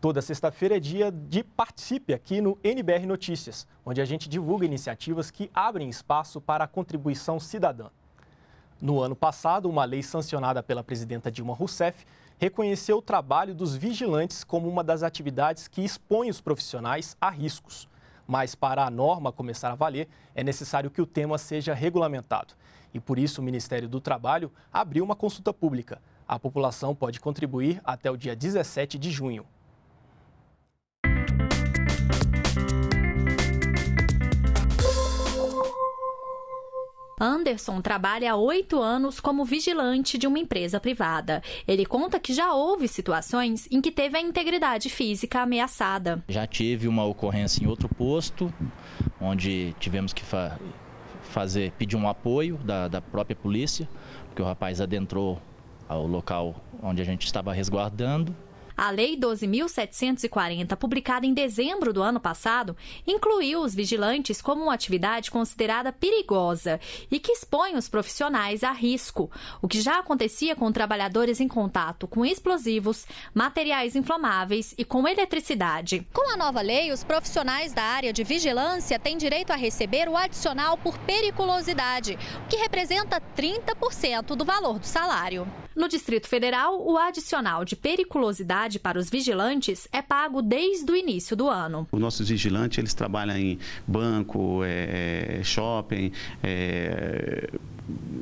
Toda sexta-feira é dia de participe aqui no NBR Notícias, onde a gente divulga iniciativas que abrem espaço para a contribuição cidadã. No ano passado, uma lei sancionada pela presidenta Dilma Rousseff reconheceu o trabalho dos vigilantes como uma das atividades que expõe os profissionais a riscos. Mas para a norma começar a valer, é necessário que o tema seja regulamentado. E por isso o Ministério do Trabalho abriu uma consulta pública. A população pode contribuir até o dia 17 de junho. Anderson trabalha há oito anos como vigilante de uma empresa privada. Ele conta que já houve situações em que teve a integridade física ameaçada. Já tive uma ocorrência em outro posto, onde tivemos que fa fazer pedir um apoio da, da própria polícia, porque o rapaz adentrou ao local onde a gente estava resguardando a Lei 12.740, publicada em dezembro do ano passado, incluiu os vigilantes como uma atividade considerada perigosa e que expõe os profissionais a risco, o que já acontecia com trabalhadores em contato com explosivos, materiais inflamáveis e com eletricidade. Com a nova lei, os profissionais da área de vigilância têm direito a receber o adicional por periculosidade, o que representa 30% do valor do salário. No Distrito Federal, o adicional de periculosidade para os vigilantes é pago desde o início do ano. Os nossos vigilantes eles trabalham em banco, é, é shopping, é,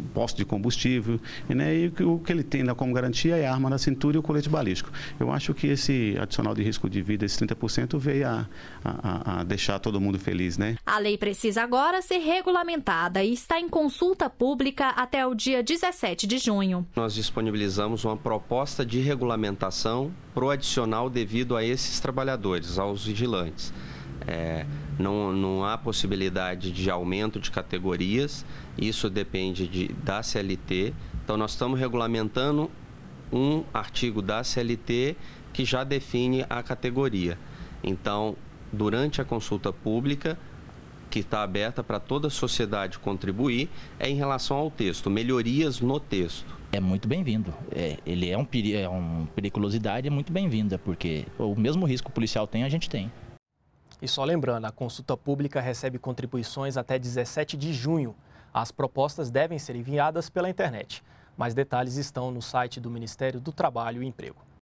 posto de combustível, né? e o que ele tem como garantia é a arma na cintura e o colete balístico. Eu acho que esse adicional de risco de vida, esse 30%, veio a, a, a deixar todo mundo feliz. Né? A lei precisa agora ser regulamentada e está em consulta pública até o dia 17 de junho. Nós disponibilizamos uma proposta de regulamentação pro adicional devido a esses trabalhadores, aos vigilantes. É, não, não há possibilidade de aumento de categorias, isso depende de, da CLT. Então, nós estamos regulamentando um artigo da CLT que já define a categoria. Então, durante a consulta pública, que está aberta para toda a sociedade contribuir, é em relação ao texto, melhorias no texto. É muito bem-vindo. É, ele é, um, é uma periculosidade é muito bem-vinda, porque o mesmo risco policial tem, a gente tem. E só lembrando, a consulta pública recebe contribuições até 17 de junho. As propostas devem ser enviadas pela internet. Mais detalhes estão no site do Ministério do Trabalho e Emprego.